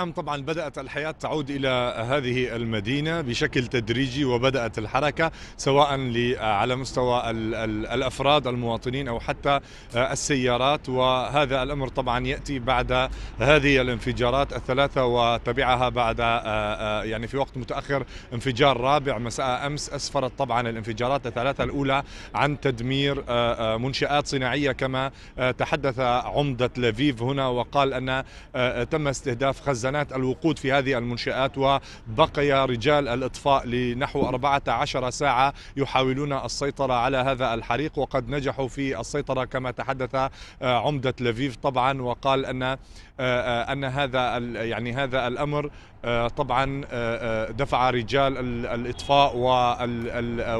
نعم طبعا بدأت الحياة تعود إلى هذه المدينة بشكل تدريجي وبدأت الحركة سواء على مستوى الأفراد المواطنين أو حتى آه، السيارات وهذا الأمر طبعا يأتي بعد هذه الانفجارات الثلاثة وتبعها بعد آه، آه، يعني في وقت متأخر انفجار رابع مساء أمس أسفرت طبعا الانفجارات الثلاثة الأولى عن تدمير منشآت صناعية كما تحدث عمدة لفيف هنا وقال أن تم استهداف خزانة خزانات الوقود في هذه المنشآت وبقي رجال الإطفاء لنحو 14 ساعة يحاولون السيطرة على هذا الحريق وقد نجحوا في السيطرة كما تحدث آه، عمدة لفيف طبعا وقال أن آه، آه، أن هذا يعني هذا الأمر آه، طبعا آه، آه، دفع رجال الاطفاء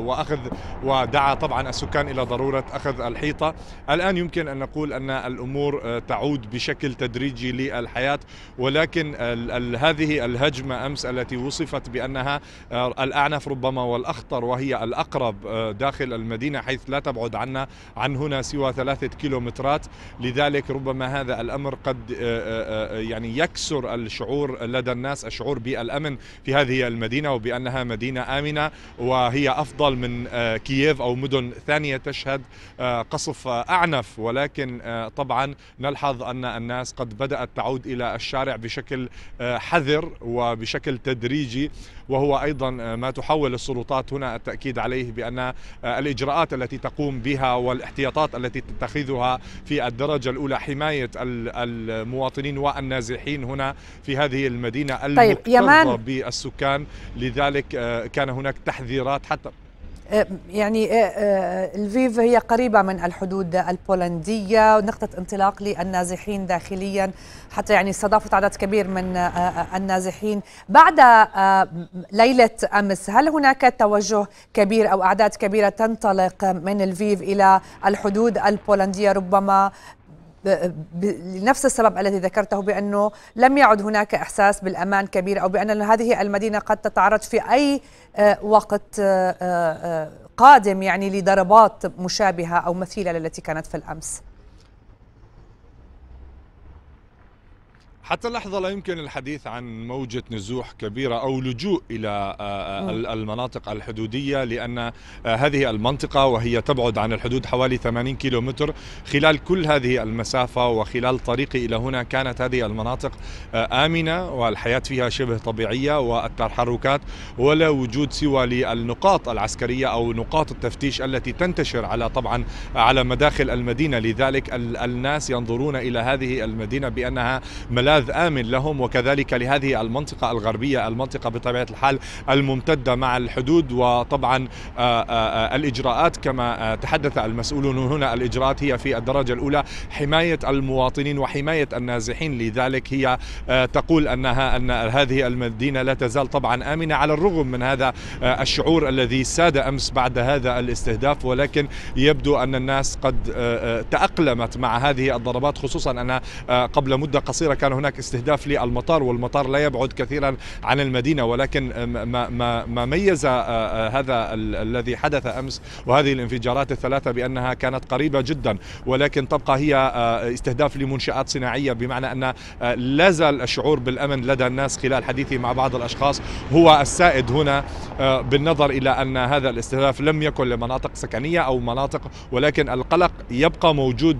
واخذ ودعا طبعا السكان الى ضروره اخذ الحيطه الان يمكن ان نقول ان الامور تعود بشكل تدريجي للحياه ولكن هذه الهجمه امس التي وصفت بانها الاعنف ربما والاخطر وهي الاقرب داخل المدينه حيث لا تبعد عنا عن هنا سوى ثلاثه كيلومترات لذلك ربما هذا الامر قد يعني يكسر الشعور لدى الناس الشعور بالامن في هذه المدينه وبانها مدينه امنه وهي افضل من آه، كييف او مدن ثانيه تشهد آه، قصف اعنف ولكن آه، طبعا نلحظ ان الناس قد بدات تعود الى الشارع بشكل حذر وبشكل تدريجي وهو ايضا ما تحاول السلطات هنا التاكيد عليه بان الاجراءات التي تقوم بها والاحتياطات التي تتخذها في الدرجه الاولى حمايه المواطنين والنازحين هنا في هذه المدينه طيب. طيب يمان بالسكان لذلك آه، كان هناك تحذيرات حتى آه، يعني آه، الفيف هي قريبة من الحدود البولندية ونقطة انطلاق للنازحين داخليا حتى يعني استضافت عدد كبير من النازحين بعد ليلة أمس هل هناك توجه كبير أو أعداد كبيرة تنطلق من الفيف إلى الحدود البولندية ربما لنفس السبب الذي ذكرته بأنه لم يعد هناك إحساس بالأمان كبير أو بأن هذه المدينة قد تتعرض في أي آه، وقت آه، آه، قادم يعني لضربات مشابهة أو مثيلة للتي كانت في الأمس حتى اللحظة لا يمكن الحديث عن موجة نزوح كبيرة أو لجوء إلى آه، آه، المناطق الحدودية لأن آه، هذه المنطقة وهي تبعد عن الحدود حوالي 80 كيلومتر خلال كل هذه المسافة وخلال طريقي إلى هنا كانت هذه المناطق آمنة والحياة فيها شبه طبيعية والتحركات ولا وجود سوى للنقاط العسكرية أو نقاط التفتيش التي تنتشر على طبعا على مداخل المدينة لذلك الناس ينظرون إلى هذه المدينة بأنها ملاذ ملاذ آمن لهم وكذلك لهذه المنطقة الغربية المنطقة بطبيعة الحال الممتدة مع الحدود وطبعا آه، آه، آه، الإجراءات كما تحدث المسؤولون هنا الإجراءات هي في الدرجة الأولى حماية المواطنين وحماية النازحين لذلك هي تقول أنها أن هذه المدينة لا تزال طبعا آمنة على الرغم من هذا الشعور الذي ساد أمس بعد هذا الاستهداف ولكن يبدو أن الناس قد تأقلمت مع هذه الضربات خصوصا أن قبل مدة قصيرة كان هناك هناك استهداف للمطار والمطار لا يبعد كثيرا عن المدينة ولكن ما, ما, ما ميز آه، آه، هذا الذي حدث أمس وهذه الانفجارات الثلاثة بأنها كانت قريبة جدا ولكن تبقى هي آه، استهداف لمنشآت صناعية بمعنى أن لا زال الشعور بالأمن لدى الناس خلال حديثي مع بعض الأشخاص هو السائد هنا بالنظر إلى أن هذا الاستهداف لم يكن لمناطق سكنية أو مناطق ولكن القلق يبقى موجود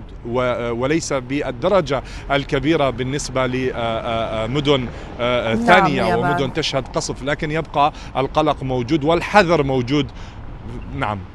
وليس بالدرجة الكبيرة بالنسبة لمدن آه، آه، نعم، ثانية نعم ومدن تشهد قصف لكن يبقى القلق موجود والحذر موجود نعم